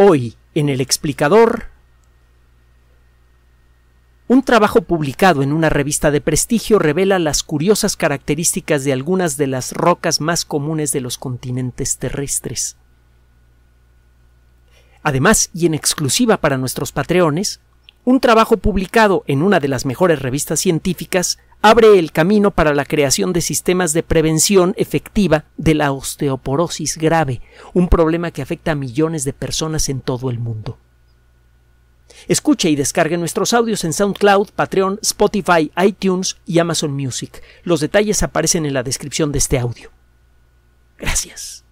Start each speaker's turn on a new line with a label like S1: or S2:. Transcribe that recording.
S1: Hoy, en el explicador, un trabajo publicado en una revista de prestigio revela las curiosas características de algunas de las rocas más comunes de los continentes terrestres. Además, y en exclusiva para nuestros patreones,
S2: un trabajo publicado
S1: en una de las mejores revistas científicas abre el camino para la creación de sistemas de prevención efectiva de la osteoporosis grave, un problema que afecta a millones de personas en todo el mundo. Escuche y descargue nuestros audios en SoundCloud, Patreon, Spotify, iTunes y Amazon Music. Los detalles aparecen en la descripción
S3: de este audio. Gracias.